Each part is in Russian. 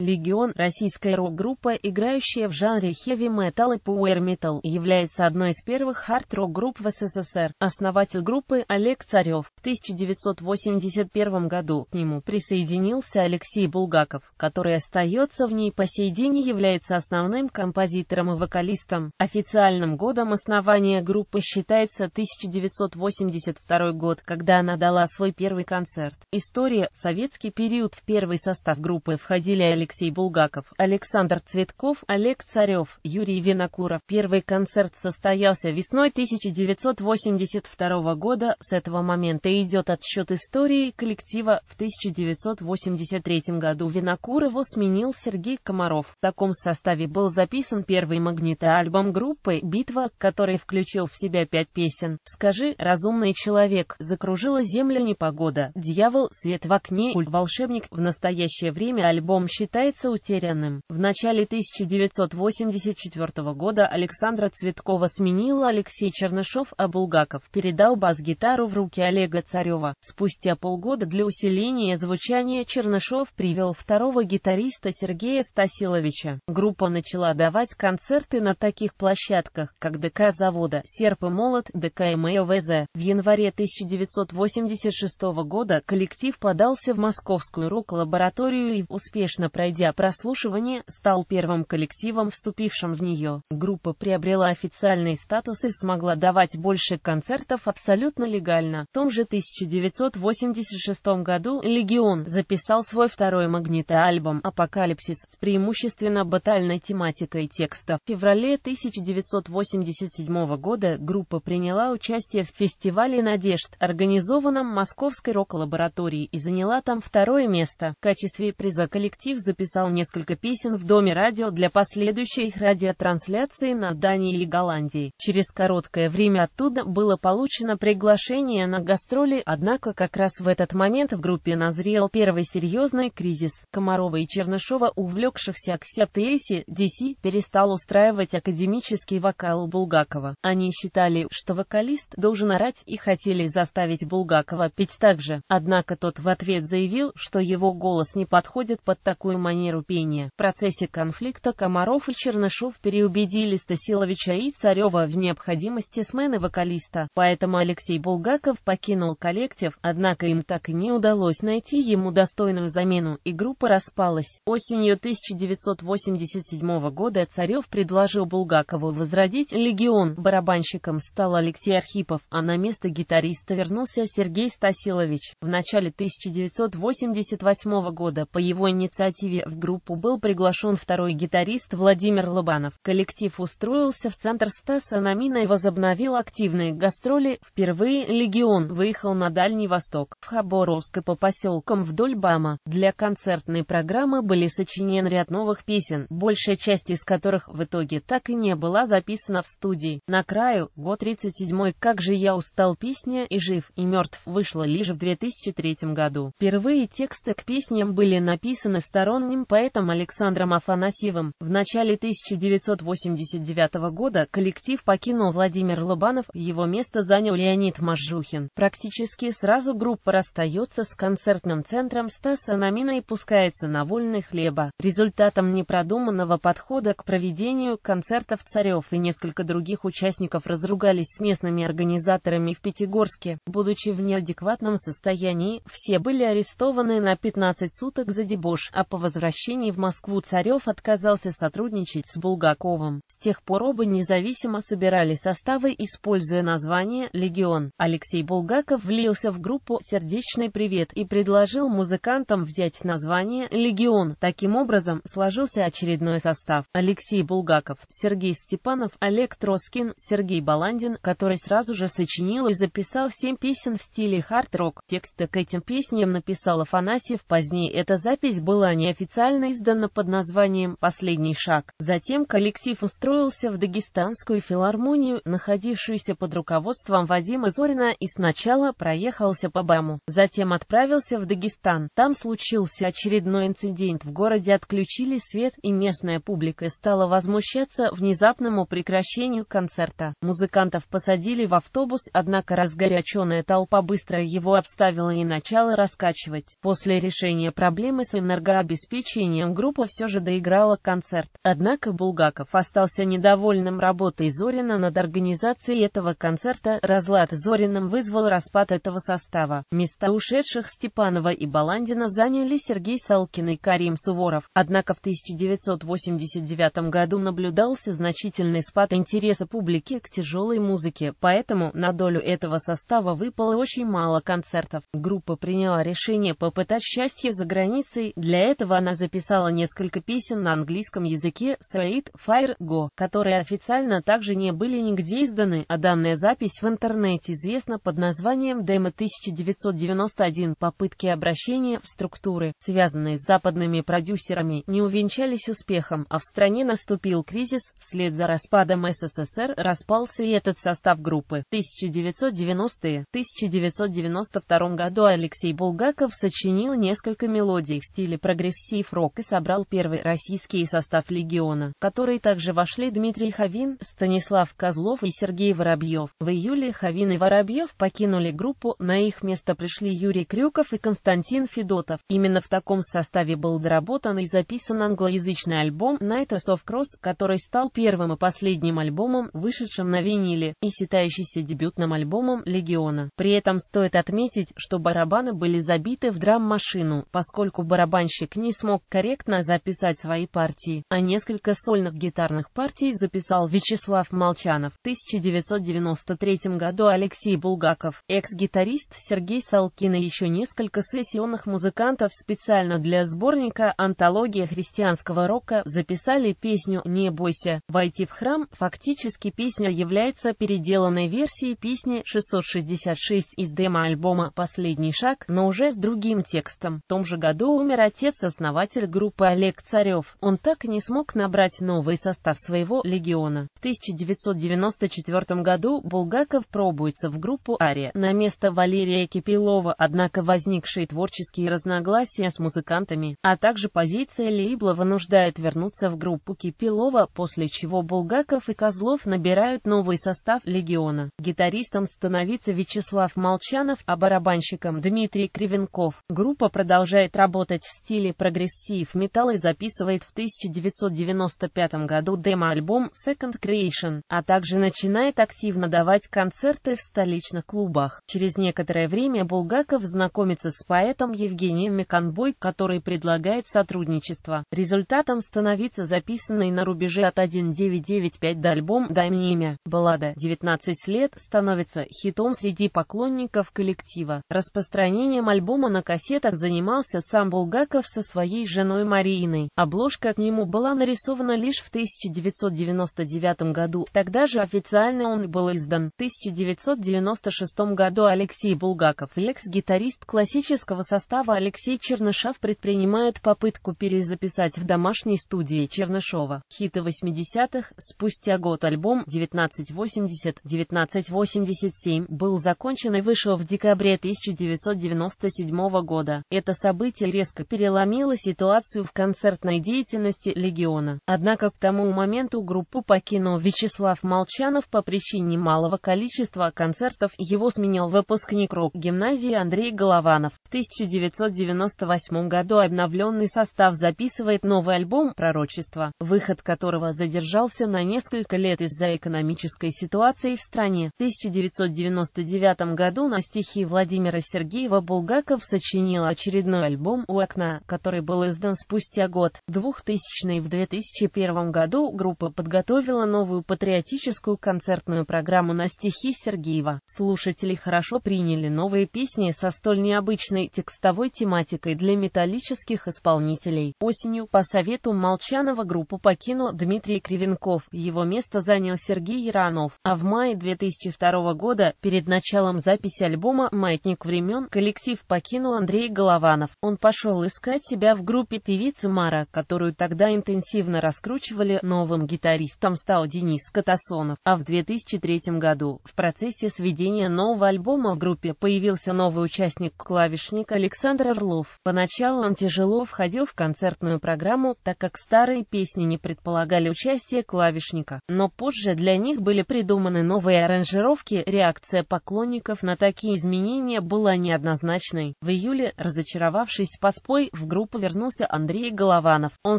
Легион, российская рок-группа, играющая в жанре хэви-метал и пуэр-метал, является одной из первых хард-рок групп в СССР. Основатель группы Олег Царев. В 1981 году к нему присоединился Алексей Булгаков, который остается в ней по сей день и является основным композитором и вокалистом. Официальным годом основания группы считается 1982 год, когда она дала свой первый концерт. История. Советский период. В первый состав группы входили Алексей Алексей Булгаков, Александр Цветков, Олег Царев, Юрий Винокуров. Первый концерт состоялся весной 1982 года. С этого момента идет отсчет истории коллектива. В 1983 году Винокурову сменил Сергей Комаров. В таком составе был записан первый магнитоальбом группы «Битва», который включил в себя пять песен. «Скажи, разумный человек», «Закружила земля непогода», «Дьявол», «Свет в окне», волшебник». В настоящее время альбом считается считается утерянным. В начале 1984 года Александра Цветкова сменил Алексей Чернышов, а Булгаков передал бас-гитару в руки Олега Царева. Спустя полгода для усиления звучания Чернышов привел второго гитариста Сергея Стасиловича. Группа начала давать концерты на таких площадках, как ДК завода «Серп и молот», ДК МЭОВЗ. В январе 1986 года коллектив подался в московскую рок-лабораторию и успешно пройдет пройдя прослушивание, стал первым коллективом, вступившим в нее. Группа приобрела официальный статус и смогла давать больше концертов абсолютно легально. В том же 1986 году «Легион» записал свой второй магнитоальбом «Апокалипсис» с преимущественно батальной тематикой текста. В феврале 1987 года группа приняла участие в фестивале «Надежд», организованном Московской рок-лабораторией и заняла там второе место. В качестве приза коллектив записал записал несколько песен в Доме радио для последующей их радиотрансляции на Дании или Голландии. Через короткое время оттуда было получено приглашение на гастроли, однако как раз в этот момент в группе назрел первый серьезный кризис. Комарова и Чернышова, увлекшихся Аксептейси, DC, перестал устраивать академический вокал Булгакова. Они считали, что вокалист должен орать и хотели заставить Булгакова петь так же. Однако тот в ответ заявил, что его голос не подходит под такую манеру пения. В процессе конфликта Комаров и Чернышов переубедили Стасиловича и Царева в необходимости смены вокалиста, поэтому Алексей Булгаков покинул коллектив, однако им так и не удалось найти ему достойную замену, и группа распалась. Осенью 1987 года Царев предложил Булгакову возродить «Легион». Барабанщиком стал Алексей Архипов, а на место гитариста вернулся Сергей Стасилович. В начале 1988 года по его инициативе коллективе в группу был приглашен второй гитарист Владимир Лобанов. Коллектив устроился в центр Стаса Намина и возобновил активные гастроли. Впервые «Легион» выехал на Дальний Восток, в Хабаровск и по поселкам вдоль БАМа. Для концертной программы были сочинены ряд новых песен, большая часть из которых в итоге так и не была записана в студии. «На краю», год 37 «Как же я устал» песня и «Жив и мертв» вышла лишь в 2003 году. Впервые тексты к песням были написаны сторон автономным поэтом Александром Афанасьевым. В начале 1989 года коллектив покинул Владимир Лобанов, его место занял Леонид Мажухин. Практически сразу группа расстается с концертным центром Стаса Намина и пускается на вольный хлеба. Результатом непродуманного подхода к проведению концертов Царев и несколько других участников разругались с местными организаторами в Пятигорске. Будучи в неадекватном состоянии, все были арестованы на 15 суток за дебош, а по возвращении в Москву Царев отказался сотрудничать с Булгаковым. С тех пор оба независимо собирали составы, используя название «Легион». Алексей Булгаков влился в группу «Сердечный привет» и предложил музыкантам взять название «Легион». Таким образом, сложился очередной состав. Алексей Булгаков, Сергей Степанов, Олег Троскин, Сергей Баландин, который сразу же сочинил и записал семь песен в стиле хард-рок. Тексты к этим песням написал Афанасьев. Позднее эта запись была неофициальной официально издана под названием «Последний шаг». Затем коллектив устроился в Дагестанскую филармонию, находившуюся под руководством Вадима Зорина, и сначала проехался по БАМу. Затем отправился в Дагестан. Там случился очередной инцидент. В городе отключили свет, и местная публика стала возмущаться внезапному прекращению концерта. Музыкантов посадили в автобус, однако разгоряченная толпа быстро его обставила и начала раскачивать. После решения проблемы с энергообеспечением обеспечением группа все же доиграла концерт. Однако Булгаков остался недовольным работой Зорина над организацией этого концерта. Разлад Зориным вызвал распад этого состава. Места ушедших Степанова и Баландина заняли Сергей Салкин и Карим Суворов. Однако в 1989 году наблюдался значительный спад интереса публики к тяжелой музыке, поэтому на долю этого состава выпало очень мало концертов. Группа приняла решение попытать счастье за границей, для этого она записала несколько песен на английском языке «Said Fire Go», которые официально также не были нигде изданы, а данная запись в интернете известна под названием «Демо 1991». Попытки обращения в структуры, связанные с западными продюсерами, не увенчались успехом, а в стране наступил кризис, вслед за распадом СССР распался и этот состав группы. 1990-е, 1992 году Алексей Булгаков сочинил несколько мелодий в стиле прогрессива России и собрал первый российский состав легиона, в который также вошли Дмитрий Хавин, Станислав Козлов и Сергей Воробьев. В июле Хавин и Воробьев покинули группу, на их место пришли Юрий Крюков и Константин Федотов. Именно в таком составе был доработан и записан англоязычный альбом Nighters of Cross, который стал первым и последним альбомом, вышедшим на виниле, и считающийся дебютным альбомом «Легиона». При этом стоит отметить, что барабаны были забиты в драм-машину, поскольку барабанщик не смог корректно записать свои партии, а несколько сольных гитарных партий записал Вячеслав Молчанов. В 1993 году Алексей Булгаков, экс-гитарист Сергей Салкин и еще несколько сессионных музыкантов специально для сборника «Антология христианского рока» записали песню «Не бойся, войти в храм». Фактически песня является переделанной версией песни 666 из демо-альбома «Последний шаг», но уже с другим текстом. В том же году умер отец основатель основатель группы Олег Царев, он так и не смог набрать новый состав своего легиона. В 1994 году Булгаков пробуется в группу «Ария» на место Валерия Кипилова, однако возникшие творческие разногласия с музыкантами, а также позиция Лейбла вынуждает вернуться в группу Кипилова, после чего Булгаков и Козлов набирают новый состав легиона. Гитаристом становится Вячеслав Молчанов, а барабанщиком Дмитрий Кривенков. Группа продолжает работать в стиле прогрессивного прогрессив металл и записывает в 1995 году демо-альбом Second Creation, а также начинает активно давать концерты в столичных клубах. Через некоторое время Булгаков знакомится с поэтом Евгением Миконбой, который предлагает сотрудничество. Результатом становится записанный на рубеже от 1995 до альбом «Дай мне имя». Баллада «19 лет» становится хитом среди поклонников коллектива. Распространением альбома на кассетах занимался сам Булгаков со своей своей женой Мариной. Обложка к нему была нарисована лишь в 1999 году, тогда же официально он был издан. В 1996 году Алексей Булгаков и экс-гитарист классического состава Алексей Чернышев предпринимают попытку перезаписать в домашней студии Чернышова хиты 80-х. Спустя год альбом 1980-1987 был закончен и вышел в декабре 1997 года. Это событие резко переломило изменила ситуацию в концертной деятельности «Легиона». Однако к тому моменту группу покинул Вячеслав Молчанов по причине малого количества концертов его сменил выпускник рок-гимназии Андрей Голованов. В 1998 году обновленный состав записывает новый альбом «Пророчество», выход которого задержался на несколько лет из-за экономической ситуации в стране. В 1999 году на стихи Владимира Сергеева Булгаков сочинил очередной альбом «У окна», который который был издан спустя год, 2000 в 2001 году группа подготовила новую патриотическую концертную программу на стихи Сергеева. Слушатели хорошо приняли новые песни со столь необычной текстовой тематикой для металлических исполнителей. Осенью по совету Молчанова группу покинул Дмитрий Кривенков, его место занял Сергей Яранов, а в мае 2002 года, перед началом записи альбома «Маятник времен», коллектив покинул Андрей Голованов. Он пошел искать себя себя в группе певицы Мара, которую тогда интенсивно раскручивали, новым гитаристом стал Денис Катасонов, а в 2003 году в процессе сведения нового альбома в группе появился новый участник-клавишник Александр Орлов. Поначалу он тяжело входил в концертную программу, так как старые песни не предполагали участие клавишника, но позже для них были придуманы новые аранжировки, реакция поклонников на такие изменения была неоднозначной. В июле, разочаровавшись поспой, в группу вернулся Андрей Голованов. Он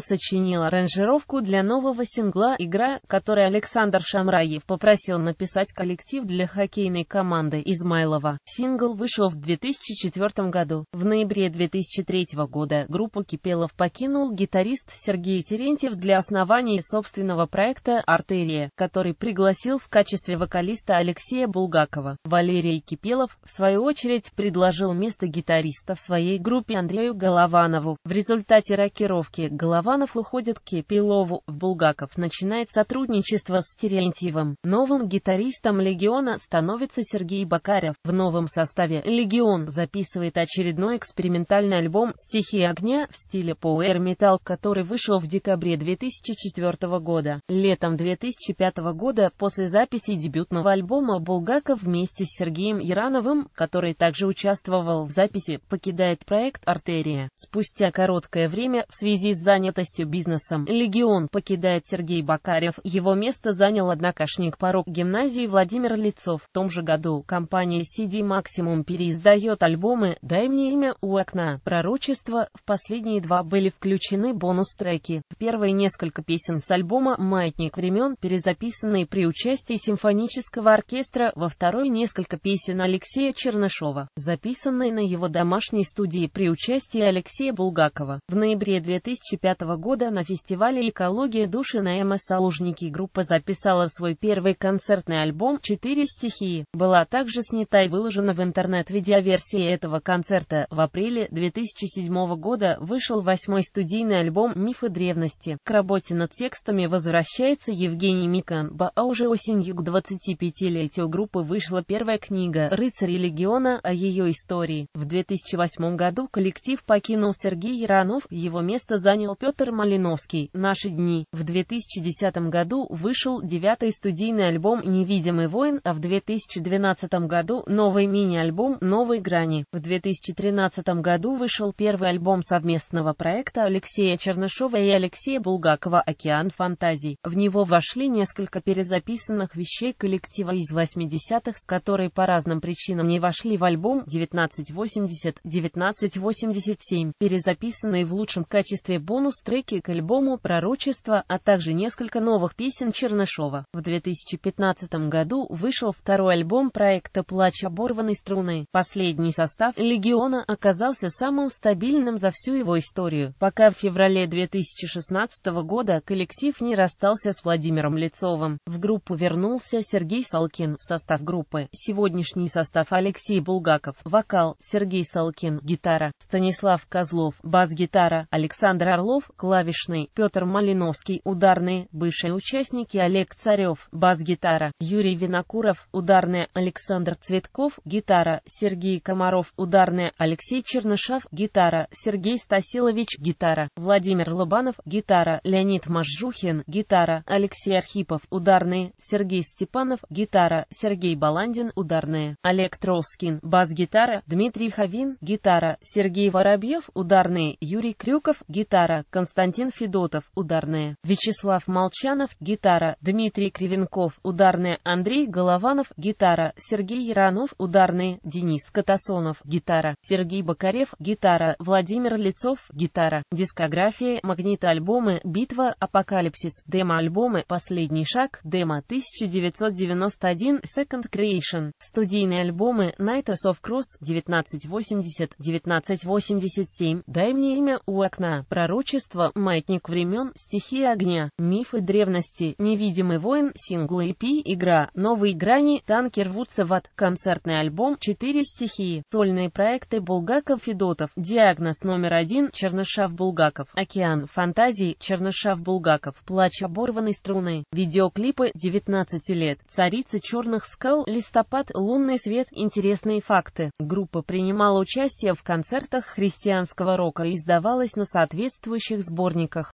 сочинил аранжировку для нового сингла «Игра», который Александр Шамраев попросил написать коллектив для хоккейной команды Измайлова. Сингл вышел в 2004 году. В ноябре 2003 года группу Кипелов покинул гитарист Сергей Терентьев для основания собственного проекта «Артерия», который пригласил в качестве вокалиста Алексея Булгакова. Валерий Кипелов, в свою очередь, предложил место гитариста в своей группе Андрею Голованову. В результате рокировки Голованов уходит к Кипилову, в Булгаков начинает сотрудничество с Терентьевым. Новым гитаристом «Легиона» становится Сергей Бакарев. В новом составе «Легион» записывает очередной экспериментальный альбом «Стихи огня» в стиле Power Metal, который вышел в декабре 2004 года. Летом 2005 года, после записи дебютного альбома, Булгаков вместе с Сергеем Ярановым, который также участвовал в записи, покидает проект «Артерия». Спустя короткое время в связи с занятостью бизнесом «Легион» покидает Сергей Бакарев. Его место занял однокашник порог гимназии Владимир Лицов. В том же году компания CD Maximum переиздает альбомы «Дай мне имя у окна», «Пророчество». В последние два были включены бонус-треки. В первые несколько песен с альбома «Маятник времен» перезаписанные при участии симфонического оркестра, во второй несколько песен Алексея Чернышова, записанные на его домашней студии при участии Алексея Булгакова. Булгакова. В ноябре 2005 года на фестивале «Экология души» на МС Лужники группа записала свой первый концертный альбом «Четыре стихии». Была также снята и выложена в интернет видеоверсия этого концерта. В апреле 2007 года вышел восьмой студийный альбом «Мифы древности». К работе над текстами возвращается Евгений Миканба, а уже осенью к 25-летию группы вышла первая книга «Рыцарь легиона» о ее истории. В 2008 году коллектив покинул Сергей Яранов, его место занял Петр Малиновский. «Наши дни». В 2010 году вышел девятый студийный альбом «Невидимый воин», а в 2012 году новый мини-альбом «Новые грани». В 2013 году вышел первый альбом совместного проекта Алексея Чернышова и Алексея Булгакова «Океан фантазий». В него вошли несколько перезаписанных вещей коллектива из 80-х, которые по разным причинам не вошли в альбом 1980-1987. Перезаписанные записанные в лучшем качестве бонус-треки к альбому «Пророчество», а также несколько новых песен Чернышова. В 2015 году вышел второй альбом проекта «Плач оборванной струны». Последний состав «Легиона» оказался самым стабильным за всю его историю, пока в феврале 2016 года коллектив не расстался с Владимиром Лицовым. В группу вернулся Сергей Салкин в состав группы. Сегодняшний состав Алексей Булгаков, вокал, Сергей Салкин, гитара, Станислав Козлов, бас-гитара, Александр Орлов, клавишный, Петр Малиновский, ударные, бывшие участники Олег Царев, бас-гитара, Юрий Винокуров, ударная, Александр Цветков, гитара, Сергей Комаров, ударная, Алексей Чернышав, гитара, Сергей Стасилович, гитара, Владимир Лобанов, гитара, Леонид Мажжухин, гитара, Алексей Архипов, ударные, Сергей Степанов, гитара, Сергей Баландин, ударные, Олег Троскин, бас-гитара, Дмитрий Хавин, гитара, Сергей Воробьев, ударные, ударные, Юрий Крюков, гитара, Константин Федотов, ударные, Вячеслав Молчанов, гитара, Дмитрий Кривенков, ударные Андрей Голованов, гитара, Сергей Яранов, ударные, Денис Катасонов, гитара, Сергей Бакарев, гитара, Владимир Лицов, гитара, дискография, магнитоальбомы, битва, апокалипсис, демо-альбомы, последний шаг, демо 1991, Second Creation, студийные альбомы Night of Cross 1980, 1987, Dive Дай мне имя у окна, пророчество, маятник времен, стихи огня, мифы древности, невидимый воин, сингл EP, игра, новые грани, танки рвутся в ад, концертный альбом, четыре стихии, сольные проекты Булгаков-Федотов, диагноз номер один, Чернышав-Булгаков, океан, фантазии, Чернышав-Булгаков, плач оборванной струны, видеоклипы, 19 лет, царица черных скал, листопад, лунный свет, интересные факты. Группа принимала участие в концертах христианского рока издавалась на соответствующих сборниках.